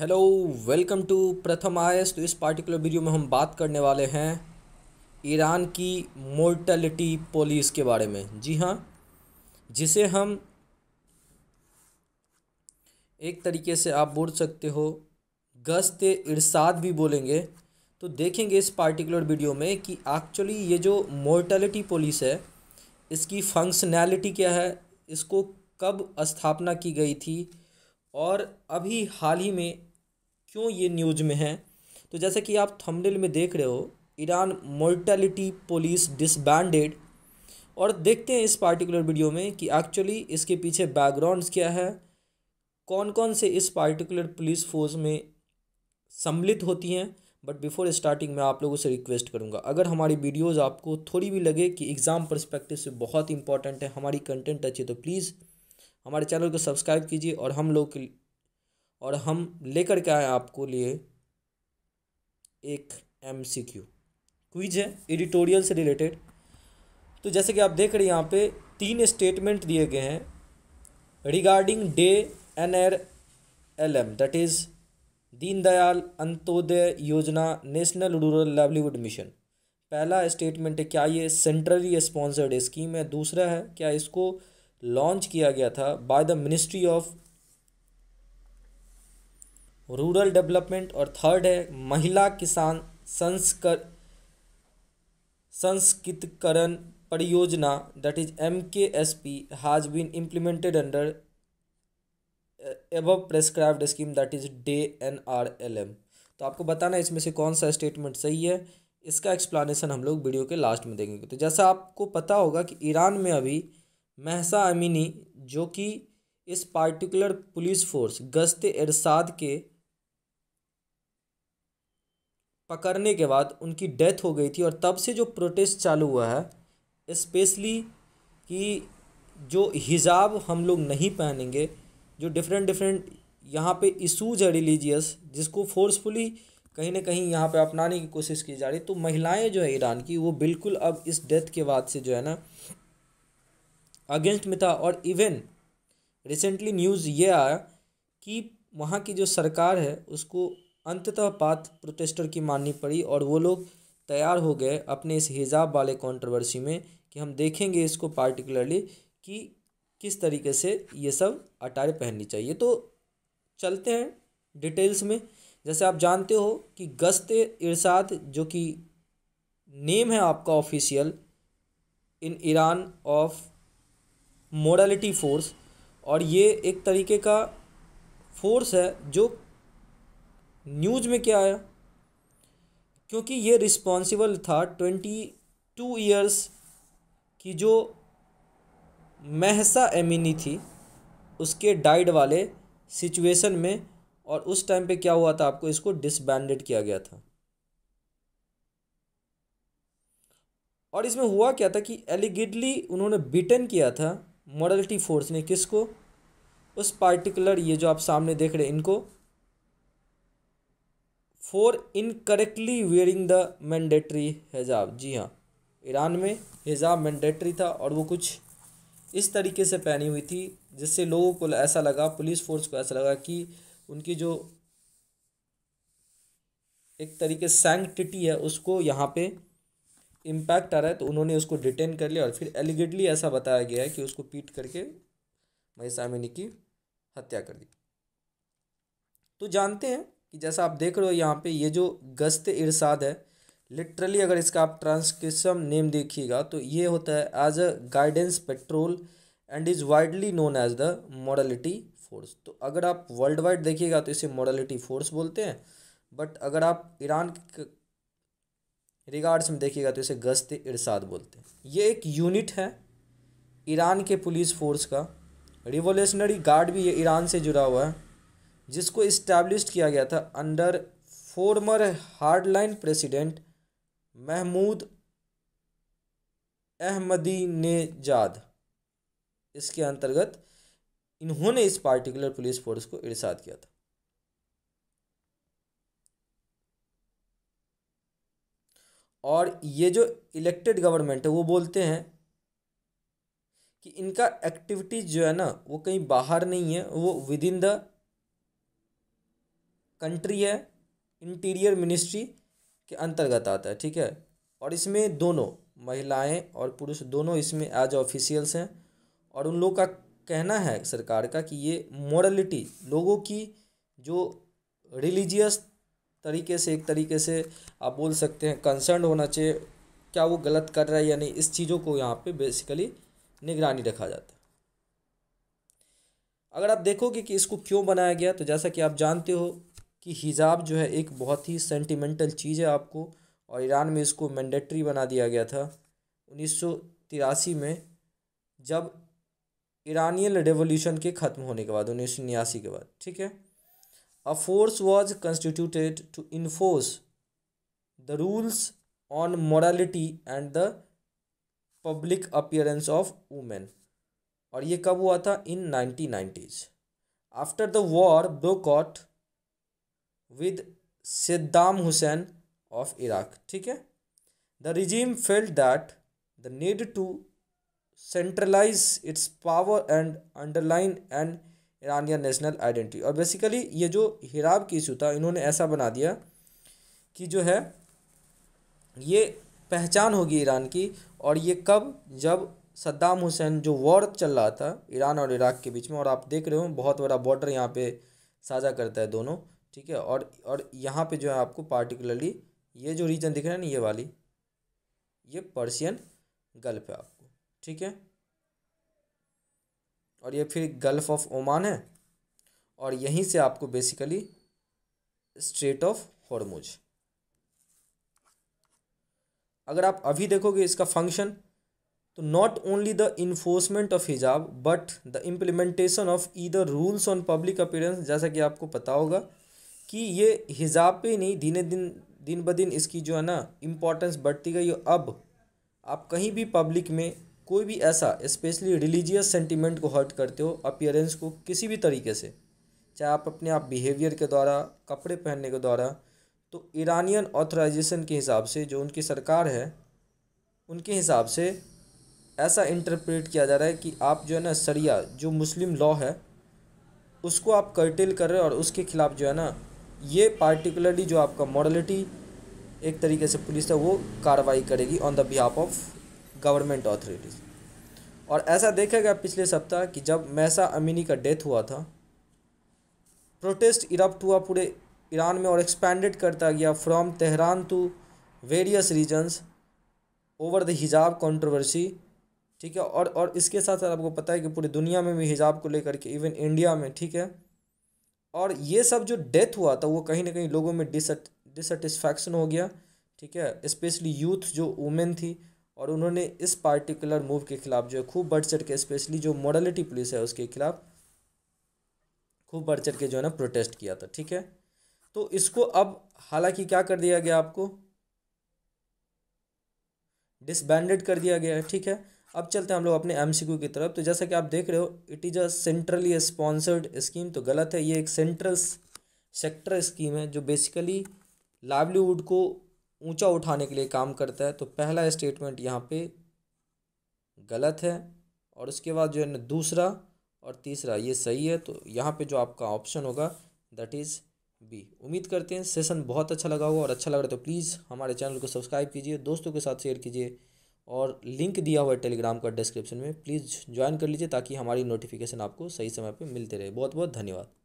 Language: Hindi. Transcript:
हेलो वेलकम टू प्रथम आयस तो इस पार्टिकुलर वीडियो में हम बात करने वाले हैं ईरान की मोर्टलिटी पॉलिस के बारे में जी हाँ जिसे हम एक तरीके से आप बोल सकते हो गश्त इरसाद भी बोलेंगे तो देखेंगे इस पार्टिकुलर वीडियो में कि एक्चुअली ये जो मोर्टलिटी पॉलिस है इसकी फंक्शनैलिटी क्या है इसको कब स्थापना की गई थी और अभी हाल ही में क्यों ये न्यूज में है तो जैसे कि आप थंबनेल में देख रहे हो ईरान मोर्टेलिटी पुलिस डिसबैंडेड और देखते हैं इस पार्टिकुलर वीडियो में कि एक्चुअली इसके पीछे बैकग्राउंड्स क्या है कौन कौन से इस पार्टिकुलर पुलिस फोर्स में सम्मिलित होती हैं बट बिफोर स्टार्टिंग मैं आप लोगों से रिक्वेस्ट करूंगा अगर हमारी वीडियोस आपको थोड़ी भी लगे कि एग्ज़ाम परस्पेक्टिव से बहुत इंपॉर्टेंट है हमारी कंटेंट अच्छी तो प्लीज़ हमारे चैनल को सब्सक्राइब कीजिए और हम लोग और हम लेकर के आए आपको लिए एक एम सी क्यू क्विज है एडिटोरियल से रिलेटेड तो जैसे कि आप देख रहे हैं यहाँ पे तीन स्टेटमेंट दिए गए हैं regarding DAY N R L M that is Deendayal Antyodaya Yojana national rural livelihood mission पहला स्टेटमेंट है क्या ये सेंट्रली स्पॉन्सर्ड स्कीम है दूसरा है क्या इसको लॉन्च किया गया था by the ministry of rural development और थर्ड है महिला किसान संस्कर संस्कृतकरण Pariyojana that is M K S P has been implemented under above prescribed scheme that is DAY N R L M तो आपको बताना इसमें से कौन सा स्टेटमेंट सही है इसका एक्सप्लानेशन हम लोग वीडियो के लास्ट में देखेंगे तो जैसा आपको पता होगा कि ईरान में अभी महसा अमीनी जो कि इस पार्टिकुलर पुलिस फोर्स गश्त इरसाद के पकड़ने के बाद उनकी डेथ हो गई थी और तब से जो प्रोटेस्ट चालू हुआ है इस्पेशली कि जो हिजाब हम लोग नहीं पहनेंगे जो डिफरेंट डिफरेंट यहाँ पे इशूज़ है रिलीजियस जिसको फोर्सफुली कहीं ना कहीं यहाँ पे अपनाने की कोशिश की जा रही तो महिलाएं जो है ईरान की वो बिल्कुल अब इस डेथ के बाद से जो है ना अगेंस्ट में था और इवन रिसेंटली न्यूज़ ये आया कि वहाँ की जो सरकार है उसको अंततः बात प्रोटेस्टर की माननी पड़ी और वो लोग तैयार हो गए अपने इस हिजाब वाले कंट्रोवर्सी में कि हम देखेंगे इसको पार्टिकुलरली कि किस तरीके से ये सब अटारे पहननी चाहिए तो चलते हैं डिटेल्स में जैसे आप जानते हो कि गस्त इरसाद जो कि नेम है आपका official in Iran of morality force और ये एक तरीके का फोर्स है जो न्यूज़ में क्या आया क्योंकि ये रिस्पॉन्सिबल था ट्वेंटी टू ईयर्स की जो महसा एमिनी थी उसके डाइड वाले सिचुएशन में और उस टाइम पे क्या हुआ था आपको इसको डिसबैंडेड किया गया था और इसमें हुआ क्या था कि एलिगेडली उन्होंने बिटन किया था मॉडलिटी फोर्स ने किसको उस पार्टिकुलर ये जो आप सामने देख रहे हैं इनको for incorrectly wearing the mandatory हिजाब जी हाँ ईरान में हिजाब मैंडेटरी था और वो कुछ इस तरीके से पहनी हुई थी जिससे लोगों को ऐसा लगा पुलिस फोर्स को ऐसा लगा कि उनकी जो एक तरीके सेंकटिटी है उसको यहाँ पे इम्पैक्ट आ रहा है तो उन्होंने उसको डिटेन कर लिया और फिर एलिगेटली ऐसा बताया गया है कि उसको पीट करके महिसामिनी की हत्या कर दी तो जानते हैं कि जैसा आप देख रहे हो यहाँ पे ये जो गस्त इरसाद है लिटरली अगर इसका आप ट्रांसक्रिप्शन नेम देखिएगा तो ये होता है as a guidance patrol and is widely known as the morality force तो अगर आप वर्ल्ड वाइड देखिएगा तो इसे मॉडलिटी फोर्स बोलते हैं बट अगर आप ईरान रिगार्ड्स में देखिएगा तो इसे गश्त इरसाद बोलते हैं ये एक यूनिट है ईरान के पुलिस फोर्स का रिवोल्यूशनरी गार्ड भी ये ईरान से जुड़ा हुआ है जिसको इस्टेब्लिश किया गया था under former hardline president Mahmoud Ahmadinejad इसके अंतर्गत इन्होंने इस पार्टिकुलर पुलिस फोर्स को इर्साद किया था और ये जो इलेक्टेड गवर्नमेंट है वो बोलते हैं कि इनका एक्टिविटीज जो है ना वो कहीं बाहर नहीं है वो विद इन द कंट्री है इंटीरियर मिनिस्ट्री के अंतर्गत आता है ठीक है और इसमें दोनों महिलाएं और पुरुष दोनों इसमें एज ऑफिशियल्स हैं और उन लोगों का कहना है सरकार का कि ये मॉरलिटी लोगों की जो रिलीजियस तरीके से एक तरीके से आप बोल सकते हैं कंसर्न होना चाहिए क्या वो गलत कर रहा है या नहीं इस चीज़ों को यहाँ पे बेसिकली निगरानी रखा जाता है अगर आप देखोगे कि इसको क्यों बनाया गया तो जैसा कि आप जानते हो कि हिजाब जो है एक बहुत ही सेंटिमेंटल चीज़ है आपको और ईरान में इसको मैंडेटरी बना दिया गया था उन्नीस में जब ईरानियन रेवोल्यूशन के ख़त्म होने के बाद उन्नीस के बाद ठीक है a force was constituted to enforce the rules on morality and the public appearance of women और ये कब हुआ था in nineteen nineties after the war broke out with Saddam Hussein of Iraq ठीक है the regime felt that the need to centralise its power and underline and Iranian national identity और बेसिकली ये जो हिराब की इशू था इन्होंने ऐसा बना दिया कि जो है ये पहचान होगी ईरान की और ये कब जब सद्दाम हुसैन जो वॉर चल रहा था ईरान और इराक के बीच में और आप देख रहे हो बहुत बड़ा बॉर्डर यहाँ पे साझा करता है दोनों ठीक है और और यहाँ पे जो है आपको पार्टिकुलरली ये जो रीजन दिख रहा है ना ये वाली ये पर्शियन गल्फ है आपको ठीक है और ये फिर गल्फ ऑफ ओमान है और यहीं से आपको बेसिकली स्ट्रेट ऑफ हॉर्मोज अगर आप अभी देखोगे इसका फंक्शन तो not only the enforcement of हिजाब but the implementation of either rules on public appearance जैसा कि आपको पता होगा कि ये हिजाब पे नहीं दिने दिन दिन ब दिन इसकी जो है ना इम्पोर्टेंस बढ़ती गई और अब आप कहीं भी पब्लिक में कोई भी ऐसा स्पेशली रिलीजियस सेंटिमेंट को हर्ट करते हो अपियरेंस को किसी भी तरीके से चाहे आप अपने आप बिहेवियर के द्वारा कपड़े पहनने के द्वारा तो ईरानियन ऑथराइजेशन के हिसाब से जो उनकी सरकार है उनके हिसाब से ऐसा इंटरप्रेट किया जा रहा है कि आप जो है ना सरिया जो मुस्लिम लॉ है उसको आप कर्टेल कर रहे हो और उसके खिलाफ़ जो है ना ये पार्टिकुलरली जो आपका मॉडलिटी एक तरीके से पुलिस है वो कार्रवाई करेगी on the behalf of government authorities और ऐसा देखा गया पिछले सप्ताह कि जब मैसा अमीनी का डेथ हुआ था प्रोटेस्ट इरप्ट हुआ पूरे ईरान में और एक्सपेंडेड करता गया from Tehran to various regions over the हिजाब कंट्रोवर्सी ठीक है और और इसके साथ साथ आपको पता है कि पूरी दुनिया में भी हिजाब को लेकर के इवन इंडिया में ठीक है और ये सब जो डेथ हुआ था वो कहीं ना कहीं लोगों में डिसटिस्फैक्शन हो गया ठीक है स्पेशली यूथ जो वुमेन थी और उन्होंने इस पार्टिकुलर मूव के खिलाफ जो है खूब बढ़ चढ़ के स्पेशली जो मॉडलिटी पुलिस है उसके खिलाफ खूब बढ़ चढ़ के जो है ना प्रोटेस्ट किया था ठीक है तो इसको अब हालांकि क्या कर दिया गया आपको डिसबैंडेड कर दिया गया है ठीक है अब चलते हैं हम लोग अपने एम की तरफ तो जैसा कि आप देख रहे हो it is a centrally sponsored scheme तो गलत है ये एक सेंट्रल सेक्टर स्कीम है जो बेसिकली लाइवलीवुड को ऊंचा उठाने के लिए काम करता है तो पहला स्टेटमेंट यहाँ पे गलत है और उसके बाद जो है ना दूसरा और तीसरा ये सही है तो यहाँ पे जो आपका ऑप्शन होगा दैट इज़ बी उम्मीद करते हैं सेशन बहुत अच्छा लगा होगा और अच्छा लग रहा है तो प्लीज़ हमारे चैनल को सब्सक्राइब कीजिए दोस्तों के साथ शेयर कीजिए और लिंक दिया हुआ है टेलीग्राम का डिस्क्रिप्शन में प्लीज़ ज्वाइन कर लीजिए ताकि हमारी नोटिफिकेशन आपको सही समय पर मिलते रहे बहुत बहुत धन्यवाद